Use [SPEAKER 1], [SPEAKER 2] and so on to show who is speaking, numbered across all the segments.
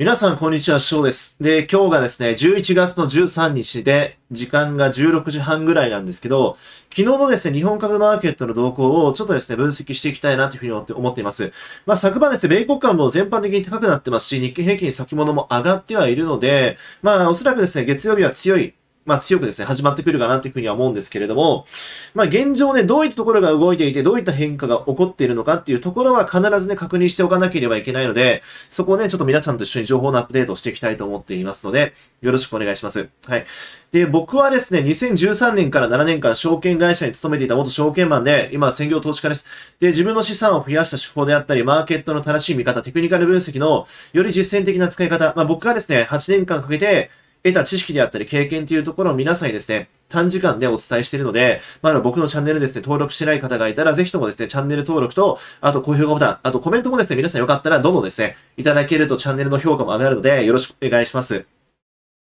[SPEAKER 1] 皆さん、こんにちは、翔です。で、今日がですね、11月の13日で、時間が16時半ぐらいなんですけど、昨日のですね、日本株マーケットの動向をちょっとですね、分析していきたいなというふうに思っています。まあ、昨晩ですね、米国株も全般的に高くなってますし、日経平均先物も上がってはいるので、まあ、おそらくですね、月曜日は強いまあ強くですね、始まってくるかなというふうには思うんですけれども、まあ現状ね、どういったところが動いていて、どういった変化が起こっているのかっていうところは必ずね、確認しておかなければいけないので、そこをね、ちょっと皆さんと一緒に情報のアップデートをしていきたいと思っていますので、よろしくお願いします。はい。で、僕はですね、2013年から7年間証券会社に勤めていた元証券マンで、今専業投資家です。で、自分の資産を増やした手法であったり、マーケットの正しい見方、テクニカル分析のより実践的な使い方、まあ僕がですね、8年間かけて、得た知識であったり経験というところを皆さんにですね、短時間でお伝えしているので、まあ、僕のチャンネルですね、登録してない方がいたら、ぜひともですね、チャンネル登録と、あと高評価ボタン、あとコメントもですね、皆さんよかったらどんどんですね、いただけるとチャンネルの評価も上がるので、よろしくお願いします。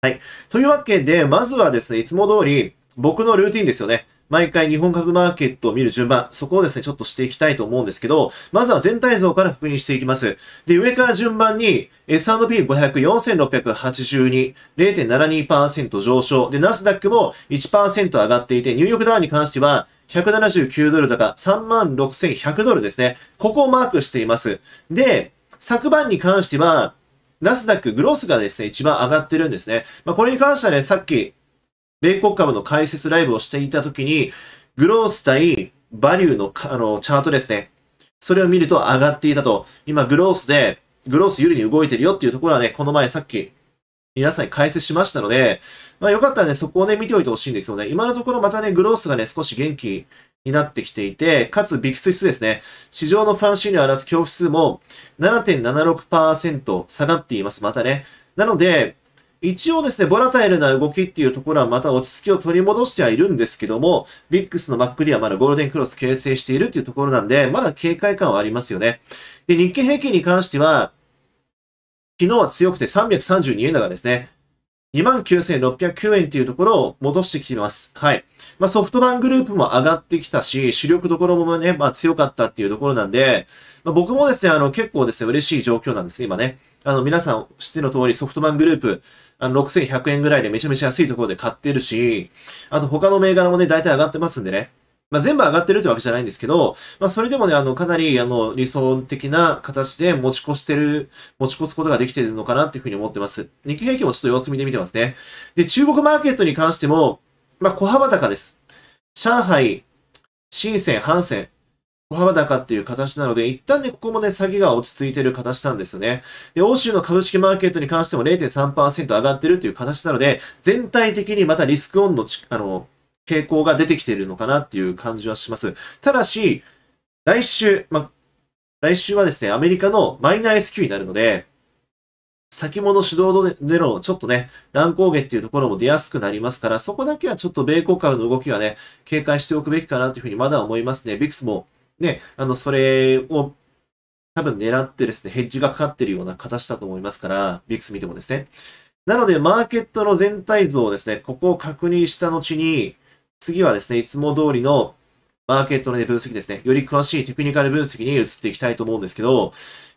[SPEAKER 1] はい。というわけで、まずはですね、いつも通り、僕のルーティンですよね。毎回日本株マーケットを見る順番、そこをですね、ちょっとしていきたいと思うんですけど、まずは全体像から確認していきます。で、上から順番に S&P500 4682、0.72%上昇。で、ナスダックも1%上がっていて、ニューヨークダウンに関しては、179ドル高、36,100ドルですね。ここをマークしています。で、昨晩に関しては、ナスダックグロスがですね、一番上がってるんですね。まあ、これに関してはね、さっき米国株の解説ライブをしていたときに、グロース対バリューのあのチャートですね。それを見ると上がっていたと。今、グロースで、グロース有利に動いてるよっていうところはね、この前さっき皆さんに解説しましたので、まあよかったらね、そこをね、見ておいてほしいんですよね。今のところまたね、グロースがね、少し元気になってきていて、かつ、ビクツ指数ですね。市場のファン心理を表す恐怖数も7.76%下がっています。またね。なので、一応ですね、ボラタイルな動きっていうところはまた落ち着きを取り戻してはいるんですけども、ビックスのバックにはまだゴールデンクロス形成しているっていうところなんで、まだ警戒感はありますよね。で、日経平均に関しては、昨日は強くて332円高ですね。29,609円というところを戻してきています。はい。まあ、ソフトバンクグループも上がってきたし、主力どころもね、まあ、強かったっていうところなんで、まあ、僕もですね、あの、結構ですね、嬉しい状況なんです、今ね。あの、皆さん知っての通り、ソフトバンクグループ、あの、6100円ぐらいでめちゃめちゃ安いところで買ってるし、あと他の銘柄もね、大体上がってますんでね。まあ、全部上がってるってわけじゃないんですけど、まあ、それでもね、あの、かなり、あの、理想的な形で持ち越してる、持ち越すことができてるのかなっていうふうに思ってます。日経平均もちょっと様子見てみてますね。で、中国マーケットに関しても、まあ、小幅高です。上海、深セン、ハンセン、小幅高っていう形なので、一旦ね、ここもね、下げが落ち着いてる形なんですよね。で、欧州の株式マーケットに関しても0.3%上がってるという形なので、全体的にまたリスクオンのあの、傾向が出てきているのかなっていう感じはします。ただし、来週、ま来週はですね、アメリカのマイナー S q になるので、先物主導でのちょっとね、乱高下っていうところも出やすくなりますから、そこだけはちょっと米国株の動きはね、警戒しておくべきかなというふうにまだ思いますね。ビクスもね、あの、それを多分狙ってですね、ヘッジがかかってるような形だと思いますから、ックス見てもですね。なので、マーケットの全体像をですね、ここを確認した後に、次はですね、いつも通りのマーケットの、ね、分析ですね、より詳しいテクニカル分析に移っていきたいと思うんですけど、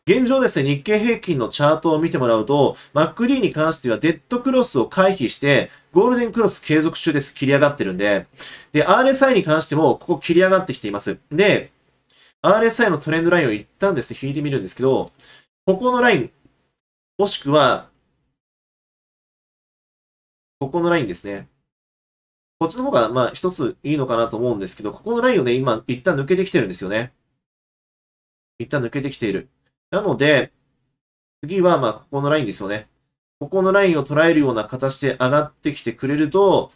[SPEAKER 1] 現状ですね、日経平均のチャートを見てもらうと、マックリーに関してはデッドクロスを回避して、ゴールデンクロス継続中です。切り上がってるんで。で、RSI に関しても、ここ切り上がってきています。で、RSI のトレンドラインを一旦ですね、引いてみるんですけど、ここのライン、もしくは、ここのラインですね。こっちの方が、まあ、一ついいのかなと思うんですけど、ここのラインをね、今、一旦抜けてきてるんですよね。一旦抜けてきている。なので、次は、まあ、ここのラインですよね。ここのラインを捉えるような形で上がってきてくれると、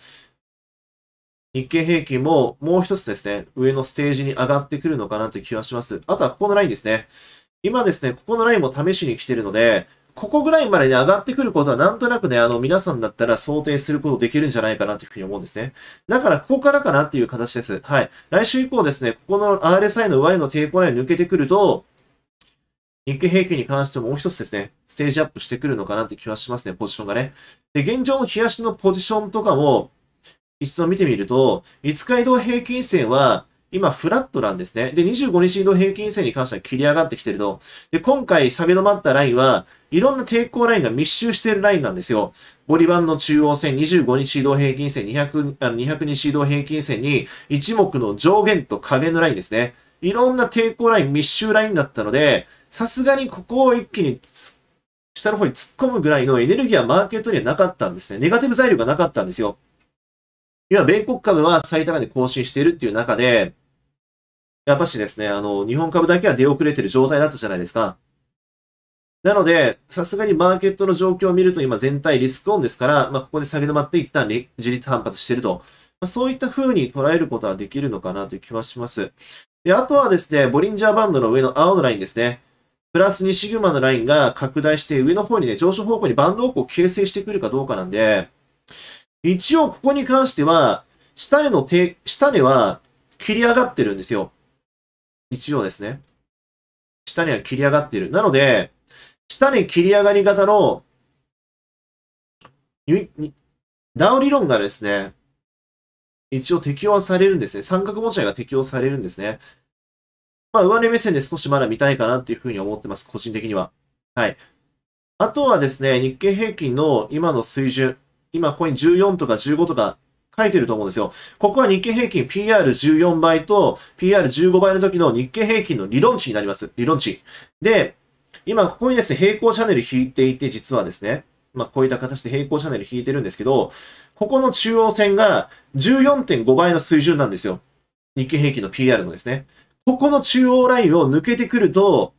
[SPEAKER 1] 日経平均ももう一つですね、上のステージに上がってくるのかなという気はします。あとはここのラインですね。今ですね、ここのラインも試しに来てるので、ここぐらいまでね、上がってくることはなんとなくね、あの、皆さんだったら想定することできるんじゃないかなというふうに思うんですね。だから、ここからかなっていう形です。はい。来週以降ですね、ここの RSI の上の抵抗ライン抜けてくると、日経平均に関してももう一つですね、ステージアップしてくるのかなって気はしますね、ポジションがね。で、現状の冷やしのポジションとかも、一度見てみると、5日移動平均線は、今、フラットなんですね。で、25日移動平均線に関しては切り上がってきてると。で、今回下げ止まったラインは、いろんな抵抗ラインが密集しているラインなんですよ。ボリバンの中央線、25日移動平均線、200, 200日移動平均線に、一目の上限と下限のラインですね。いろんな抵抗ライン、密集ラインだったので、さすがにここを一気に下の方に突っ込むぐらいのエネルギーはマーケットにはなかったんですね。ネガティブ材料がなかったんですよ。今、米国株は最高値更新しているっていう中で、やっぱしですね、あの、日本株だけは出遅れてる状態だったじゃないですか。なので、さすがにマーケットの状況を見ると今全体リスクオンですから、まあ、ここで下げ止まって一旦自立反発してると。まあ、そういった風に捉えることはできるのかなという気はします。で、あとはですね、ボリンジャーバンドの上の青のラインですね。プラス2シグマのラインが拡大して上の方にね、上昇方向にバンド方向を形成してくるかどうかなんで、一応ここに関しては、下根の手、下根は切り上がってるんですよ。一応ですね。下根は切り上がってる。なので、下根切り上がり型の、ダウ理論がですね、一応適用されるんですね。三角持ち合いが適用されるんですね。まあ、上値目線で少しまだ見たいかなっていうふうに思ってます。個人的には。はい。あとはですね、日経平均の今の水準。今ここに14とか15とか書いてると思うんですよ。ここは日経平均 PR14 倍と PR15 倍の時の日経平均の理論値になります。理論値。で、今ここにですね、平行チャンネル引いていて、実はですね、まあこういった形で平行チャンネル引いてるんですけど、ここの中央線が14.5倍の水準なんですよ。日経平均の PR のですね。ここの中央ラインを抜けてくると、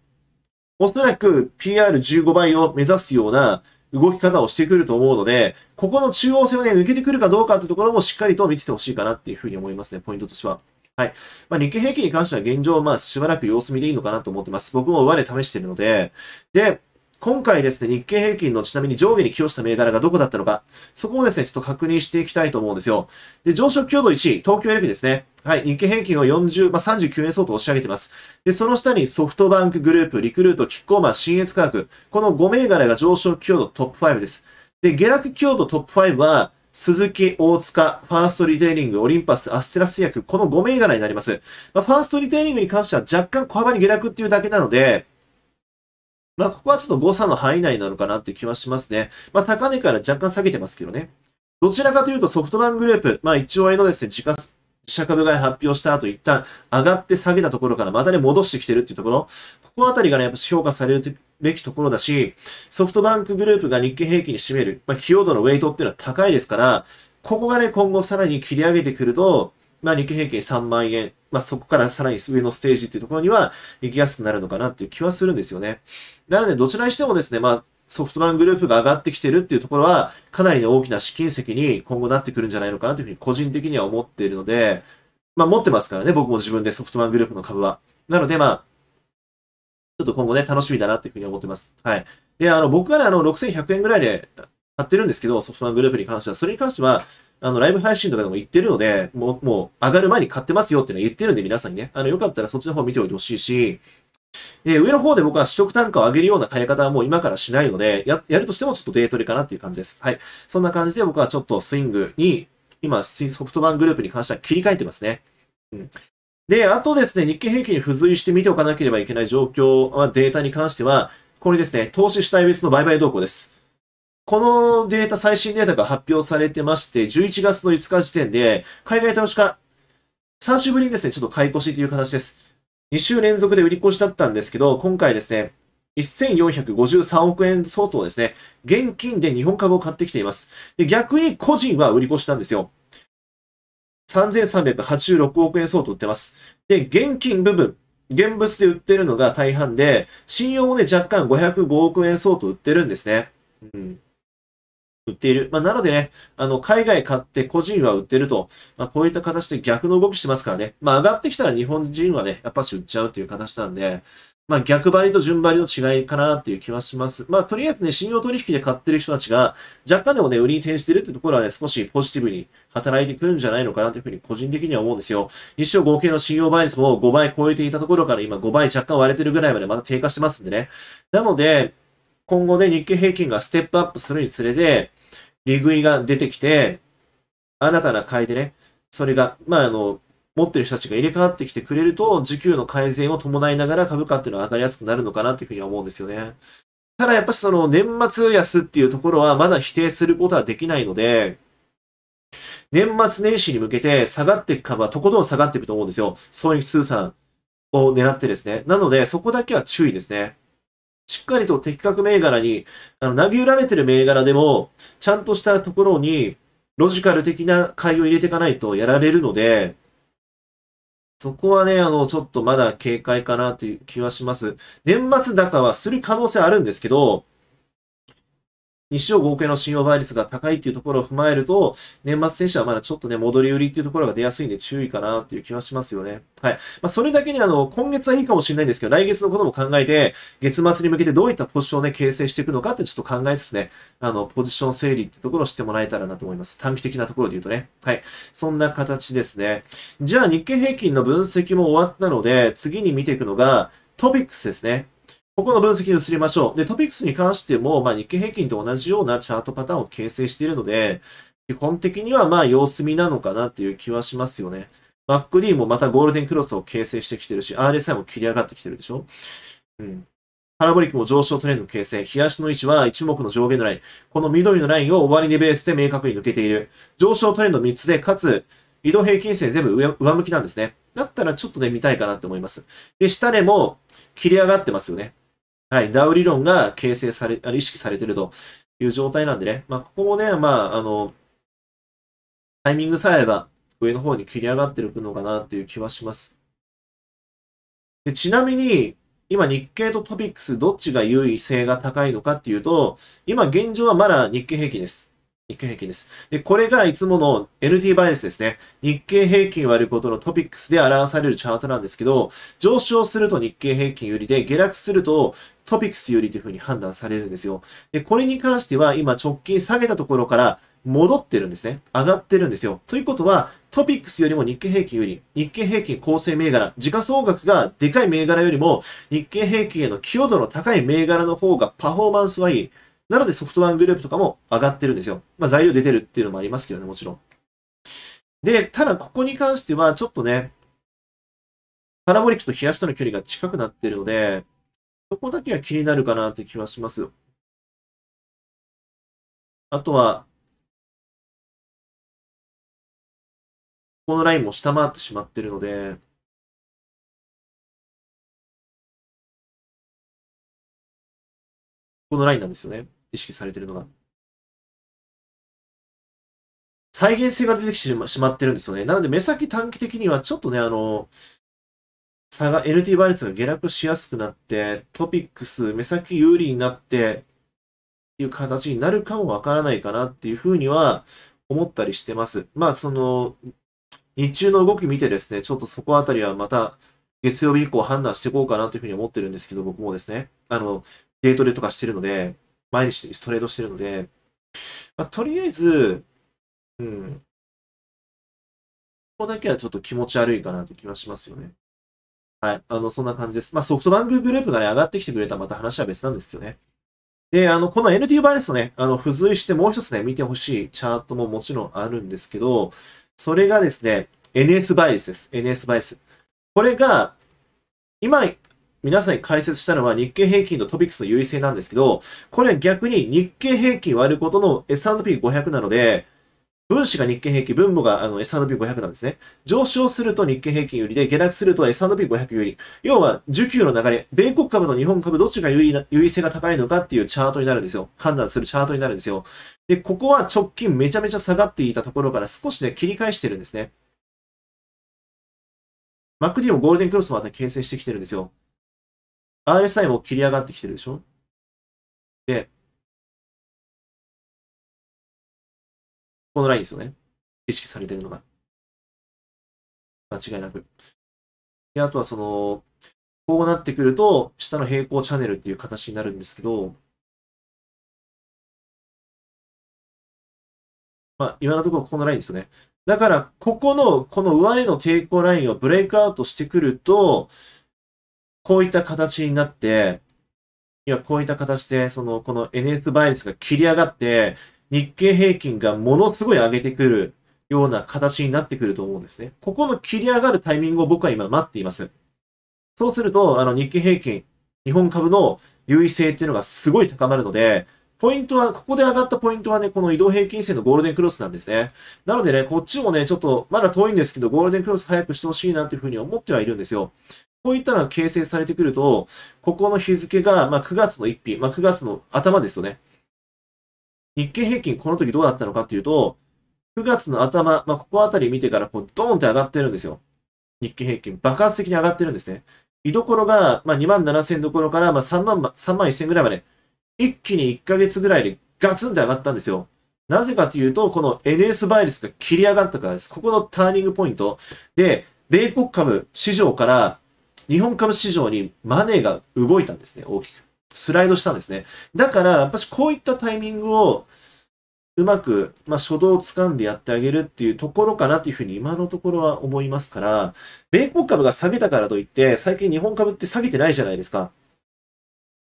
[SPEAKER 1] おそらく PR15 倍を目指すような動き方をしてくると思うので、ここの中央線をね、抜けてくるかどうかってところもしっかりと見ててほしいかなっていうふうに思いますね、ポイントとしては。はい。まあ、日経平均に関しては現状、まあ、しばらく様子見でいいのかなと思ってます。僕も上値試してるので、で、今回ですね、日経平均のちなみに上下に寄与した銘柄がどこだったのか、そこをですね、ちょっと確認していきたいと思うんですよ。で、上昇強度1位、東京エレビですね。はい、日経平均を40、まあ、39円相当押し上げてます。で、その下にソフトバンクグループ、リクルート、キッコーマン、新越科学。この5銘柄が上昇強度トップ5です。で、下落強度トップ5は、鈴木、大塚、ファーストリテイリング、オリンパス、アステラス薬、この5銘柄になります。まあ、ファーストリテイリングに関しては若干小幅に下落っていうだけなので、まあ、ここはちょっと誤差の範囲内なのかなって気はしますね。まあ、高値から若干下げてますけどね。どちらかというとソフトバンクグループ、まあ、1兆円のですね、時価自社株買い発表した後、一旦上がって下げたところからまたね、戻してきてるっていうところ、ここあたりがね、やっぱ評価されるべきところだし、ソフトバンクグループが日経平均に占める、まあ、費用度のウェイトっていうのは高いですから、ここがね、今後さらに切り上げてくると、まあ、日経平均3万円、まあ、そこからさらに上のステージっていうところには行きやすくなるのかなっていう気はするんですよね。なので、どちらにしてもですね、まあ、ソフトバンクグループが上がってきてるっていうところは、かなりの大きな試金石に今後なってくるんじゃないのかなというふうに個人的には思っているので、まあ持ってますからね、僕も自分でソフトバンクグループの株は。なのでまあ、ちょっと今後ね、楽しみだなというふうに思ってます。はい。で、あの、僕はね、あの、6100円ぐらいで買ってるんですけど、ソフトバンクグループに関しては、それに関しては、あの、ライブ配信とかでも言ってるので、もう、もう、上がる前に買ってますよっていうのは言ってるんで、皆さんにね、あの、よかったらそっちの方見ておいてほしいし、えー、上の方で僕は取得単価を上げるような買い方はもう今からしないので、や、やるとしてもちょっとデートレかなっていう感じです。はい。そんな感じで僕はちょっとスイングに、今、ソフトバンクグループに関しては切り替えてますね。うん。で、あとですね、日経平均に付随して見ておかなければいけない状況、まあ、データに関しては、これですね、投資主体別の売買動向です。このデータ、最新データが発表されてまして、11月の5日時点で、海外投資家、3週ぶりにですね、ちょっと買い越しという形です。2週連続で売り越しだったんですけど、今回ですね、1453億円相当ですね、現金で日本株を買ってきています。で逆に個人は売り越したんですよ。3386億円相当売ってます。で、現金部分、現物で売ってるのが大半で、信用もね、若干505億円相当売ってるんですね。うん売っている。まあ、なのでね、あの、海外買って個人は売ってると、まあ、こういった形で逆の動きしてますからね。まあ、上がってきたら日本人はね、やっぱし売っちゃうという形なんで、まあ、逆張りと順張りの違いかなっていう気はします。まあ、とりあえずね、信用取引で買ってる人たちが、若干でもね、売りに転じてるってところはね、少しポジティブに働いてくるんじゃないのかなというふうに個人的には思うんですよ。日照合計の信用倍率も5倍超えていたところから今5倍若干割れてるぐらいまでまた低下してますんでね。なので、今後ね、日経平均がステップアップするにつれて、利食いが出てきて、新たな買いでね、それが、まあ、あの、持ってる人たちが入れ替わってきてくれると、需給の改善を伴いながら株価っていうのは上がりやすくなるのかなっていうふうには思うんですよね。ただやっぱりその年末安っていうところはまだ否定することはできないので、年末年始に向けて下がっていく株はとことん下がっていくと思うんですよ。損益通算を狙ってですね。なのでそこだけは注意ですね。しっかりと的確銘柄に、あの、投げ売られてる銘柄でも、ちゃんとしたところに、ロジカル的な買いを入れていかないとやられるので、そこはね、あの、ちょっとまだ警戒かなという気はします。年末高はする可能性あるんですけど、日勝合計の信用倍率が高いっていうところを踏まえると、年末選手はまだちょっとね、戻り売りっていうところが出やすいんで注意かなっていう気はしますよね。はい。まあ、それだけにあの、今月はいいかもしれないんですけど、来月のことも考えて、月末に向けてどういったポジションをね、形成していくのかってちょっと考えつつね、あの、ポジション整理ってところをしてもらえたらなと思います。短期的なところで言うとね。はい。そんな形ですね。じゃあ、日経平均の分析も終わったので、次に見ていくのが、トピックスですね。ここの分析に移りましょう。で、トピックスに関しても、まあ、日経平均と同じようなチャートパターンを形成しているので、基本的にはまあ様子見なのかなっていう気はしますよね。m ック d もまたゴールデンクロスを形成してきてるし、RSI も切り上がってきてるでしょ。うん。パラボリックも上昇トレンド形成。冷やしの位置は一目の上下のライン。この緑のラインを終わり値ベースで明確に抜けている。上昇トレンド3つで、かつ移動平均線全部上上向きなんですね。だったらちょっとね、見たいかなって思います。で、下値も切り上がってますよね。はい、DAO 理論が形成され、あの意識されてるという状態なんでね、まあ、ここもね、まあ、あの、タイミングさえば、上の方に切り上がっていくのかなという気はします。でちなみに、今日経とトピックスどっちが優位性が高いのかっていうと、今現状はまだ日経平均です。日経平均です。で、これがいつもの NT バイアスですね。日経平均割ることのトピックスで表されるチャートなんですけど、上昇すると日経平均よりで、下落するとトピックスよりというふうに判断されるんですよ。で、これに関しては今直近下げたところから戻ってるんですね。上がってるんですよ。ということは、トピックスよりも日経平均より、日経平均構成銘柄、時価総額がでかい銘柄よりも、日経平均への寄与度の高い銘柄の方がパフォーマンスはいい。なのでソフトバンクグループとかも上がってるんですよ。まあ材料出てるっていうのもありますけどね、もちろん。で、ただここに関してはちょっとね、パラボリックと冷やしとの距離が近くなってるので、そこだけは気になるかなって気はします。
[SPEAKER 2] あとは、このラインも下回ってしまってるので、このラインなんですよね。意識されてるのが。再現性が
[SPEAKER 1] 出てきてしまってるんですよね。なので、目先短期的にはちょっとね、あの、差が、LT 倍率が下落しやすくなって、トピックス、目先有利になって、っていう形になるかもわからないかなっていうふうには思ったりしてます。まあ、その、日中の動き見てですね、ちょっとそこあたりはまた月曜日以降判断していこうかなというふうに思ってるんですけど、僕もですね、あの、デートでとかしてるので、毎日トレードしてるので、まあ、とりあえず、うん、ここだけはちょっと気持ち悪いかなって気はしますよね。はい。あの、そんな感じです。まあ、ソフトバンクグループがね、上がってきてくれたらまた話は別なんですけどね。で、あの、この n t バレンスをね、あの、付随してもう一つね、見てほしいチャートももちろんあるんですけど、それがですね、NS バイスです。NS バイス。これが、今、皆さんに解説したのは日経平均のトピックスの優位性なんですけど、これは逆に日経平均割ることの S&P500 なので、分子が日経平均、分母があの S&P500 なんですね。上昇すると日経平均有利で、下落すると S&P500 有利。要は、需給の流れ、米国株と日本株どっちが優位な優位性が高いのかっていうチャートになるんですよ。判断するチャートになるんですよ。で、ここは直近めちゃめちゃ下がっていたところから少しね、切り返してるんですね。m クディもゴールデンクロスまた形
[SPEAKER 2] 成してきてるんですよ。R s i も切り上がってきてるでしょで、このラインですよね。意識されてるのが。間違いなく。で、あとはその、こうなってくると、下の平行チャンネルっていう形になるんですけど、まあ、今のところこのラインですよね。
[SPEAKER 1] だから、ここの、この上への抵抗ラインをブレイクアウトしてくると、こういった形になって、いや、こういった形で、その、この NS 倍率が切り上がって、日経平均がものすごい上げてくるような形になってくると思うんですね。ここの切り上がるタイミングを僕は今待っています。そうすると、あの、日経平均、日本株の優位性っていうのがすごい高まるので、ポイントは、ここで上がったポイントはね、この移動平均線のゴールデンクロスなんですね。なのでね、こっちもね、ちょっと、まだ遠いんですけど、ゴールデンクロス早くしてほしいなというふうに思ってはいるんですよ。こういったのが形成されてくると、ここの日付が、まあ、9月の1日、まあ、9月の頭ですよね。日経平均この時どうだったのかっていうと、9月の頭、まあ、ここあたり見てからこうドーンって上がってるんですよ。日経平均。爆発的に上がってるんですね。居所が、まあ、2万7千どころから、まあ、3万、3万1千ぐらいまで、一気に1ヶ月ぐらいでガツンって上がったんですよ。なぜかというと、この NS バイルスが切り上がったからです。ここのターニングポイント。で、米国株市場から日本株市場にマネーが動いたんですね、大きく。スライドしたんですね。だから、やっぱしこういったタイミングを、うまく、まあ、初動を掴んでやってあげるっていうところかなというふうに今のところは思いますから、米国株が下げたからといって、最近日本株って下げてないじゃないですか。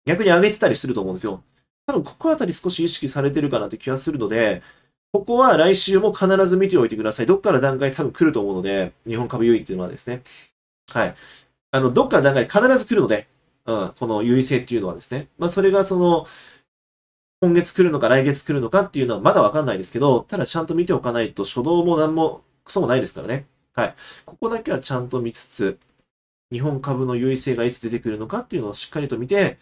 [SPEAKER 1] 逆に上げてたりすると思うんですよ。多分ここあたり少し意識されてるかなって気はするので、ここは来週も必ず見ておいてください。どっから段階多分来ると思うので、日本株優位っていうのはですね。はい。あの、どっかの段階で必ず来るので、うん、この優位性っていうのはですね。まあ、それがその、今月来るのか来月来るのかっていうのはまだわかんないですけど、ただちゃんと見ておかないと初動も何もクソもないですからね。はい。ここだけはちゃんと見つつ、日本株の優位性がいつ出てくるのかっていうのをしっかりと見て、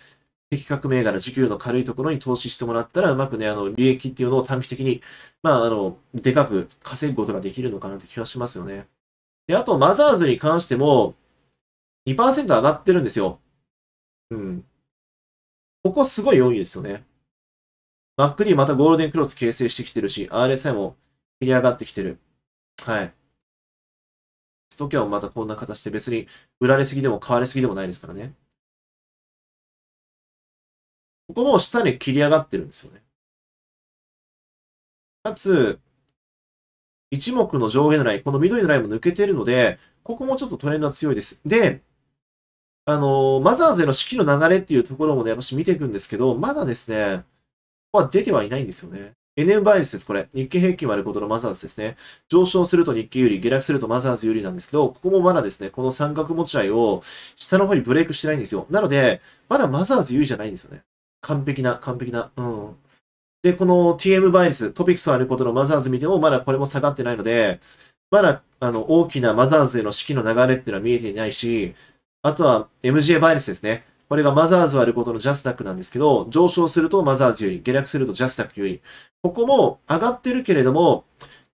[SPEAKER 1] 的確銘柄、時給の軽いところに投資してもらったら、うまくね、あの、利益っていうのを短期的に、まあ、あの、でかく稼ぐことができるのかなって気がしますよね。で、あと、マザーズに関しても、2%上がってるんですよ。うん。ここすごい良いですよね。m ックにまたゴールデンクロス形成してきてるし、RSI も切り上がってきてる。はい。ストキャンもまたこんな形で別に売られすぎでも
[SPEAKER 2] 買われすぎでもないですからね。ここも下に切り上がってるんですよね。かつ、一
[SPEAKER 1] 目の上下のライン、この緑のラインも抜けてるので、ここもちょっとトレンドは強いです。で、あの、マザーズへの指揮の流れっていうところもね、し見ていくんですけど、まだですね、ここは出てはいないんですよね。NM 倍率です、これ。日経平均割ることのマザーズですね。上昇すると日経有利、下落するとマザーズ有利なんですけど、ここもまだですね、この三角持ち合いを下の方にブレイクしてないんですよ。なので、まだマザーズ有利じゃないんですよね。完璧な、完璧な。うん。で、この TM 倍率、トピックス割ることのマザーズ見ても、まだこれも下がってないので、まだ、あの、大きなマザーズへの式の流れっていうのは見えていないし、あとは MGA ルスですね。これがマザーズ割ることのジャスダックなんですけど、上昇するとマザーズ優位、下落するとジャスダック優位。ここも上がってるけれども、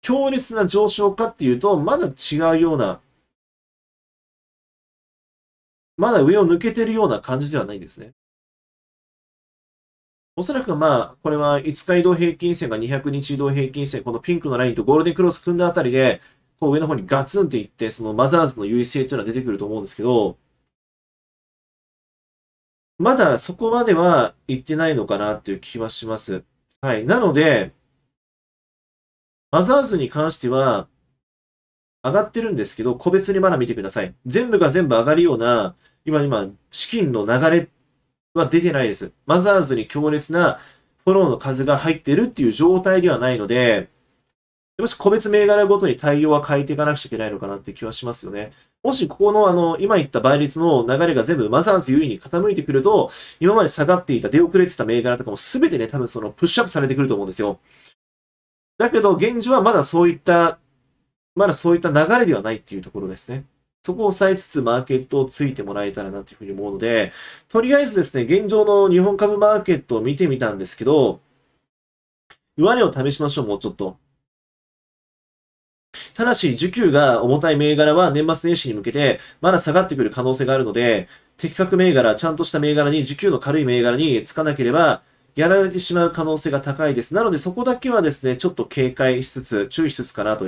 [SPEAKER 1] 強烈な上昇かっていうと、まだ違うような、まだ上を抜けてるような感じではないんですね。おそらくまあ、これは5日移動平均線が200日移動平均線、このピンクのラインとゴールデンクロス組んだあたりで、こう上の方にガツンっていって、そのマザーズの優位性というのは出てくると思うんですけど、まだそこまでは行ってないのかなっていう気はします。はい。なので、マザーズに関しては、上がってるんですけど、個別にまだ見てください。全部が全部上がるような、今今、資金の流れは出てないです。マザーズに強烈なフォローの数が入ってるっていう状態ではないので、もし個別銘柄ごとに対応は変えていかなくちゃいけないのかなって気はしますよね。もしここのあの、今言った倍率の流れが全部マザーズ優位に傾いてくると、今まで下がっていた出遅れてた銘柄とかも全てね、多分そのプッシュアップされてくると思うんですよ。だけど、現状はまだそういった、まだそういった流れではないっていうところですね。そこを抑えつつマーケットをついてもらえたらなというふうに思うので、とりあえずですね、現状の日本株マーケットを見てみたんですけど、上値を試しましょう、もうちょっと。ただし、需給が重たい銘柄は年末年始に向けて、まだ下がってくる可能性があるので、的確銘柄、ちゃんとした銘柄に、需給の軽い銘柄につかなければ、やられてしまう可能性が高いです。なので、そこだけはですね、ちょっと警戒しつつ、注意しつつかなと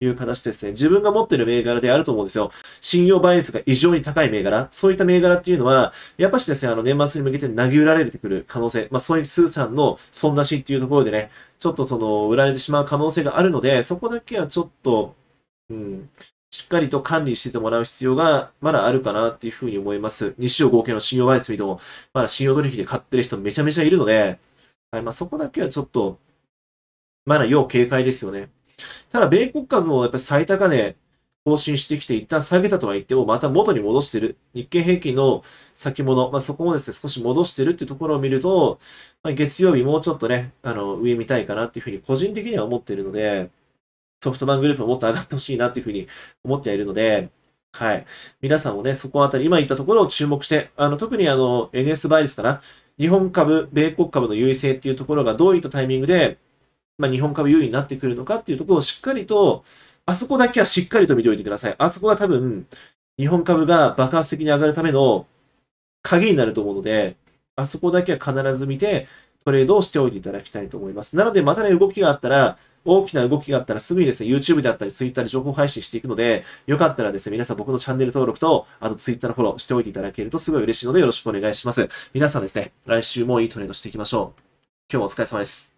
[SPEAKER 1] いう形ですね。自分が持ってる銘柄であると思うんですよ。信用バイスが異常に高い銘柄。そういった銘柄っていうのは、やっぱしですね、あの、年末に向けて投げ売られてくる可能性。まあ、そういう通算の損なしっていうところでね、ちょっとその、売られてしまう可能性があるので、そこだけはちょっと、うん、しっかりと管理しててもらう必要がまだあるかなっていうふうに思います。日週合計の信用バイス見ても、まだ信用取引で買ってる人めちゃめちゃいるので、はい、まあ、そこだけはちょっと、まだ要警戒ですよね。ただ、米国株もやっぱり最高値更新してきて、一旦下げたとは言っても、また元に戻してる。日経平均の先物、まあ、そこもですね、少し戻してるっていうところを見ると、まあ、月曜日もうちょっとね、あの、上見たいかなっていうふうに個人的には思っているので、ソフトバンクグループももっと上がってほしいなっていうふうに思っているので、はい。皆さんもね、そこあたり、今言ったところを注目して、あの、特にあの、NS 倍率かな。日本株、米国株の優位性っていうところがどういったタイミングで、まあ、日本株優位になってくるのかっていうところをしっかりと、あそこだけはしっかりと見ておいてください。あそこが多分、日本株が爆発的に上がるための鍵になると思うので、あそこだけは必ず見て、トレードをしておいていただきたいと思います。なので、またね、動きがあったら、大きな動きがあったらすぐにですね、YouTube であったり Twitter で情報配信していくので、よかったらですね、皆さん僕のチャンネル登録と、あと Twitter のフォローしておいていただけるとすごい嬉しいのでよろしくお願いします。皆さんですね、来週もいいトレードしていきましょう。
[SPEAKER 2] 今日もお疲れ様です。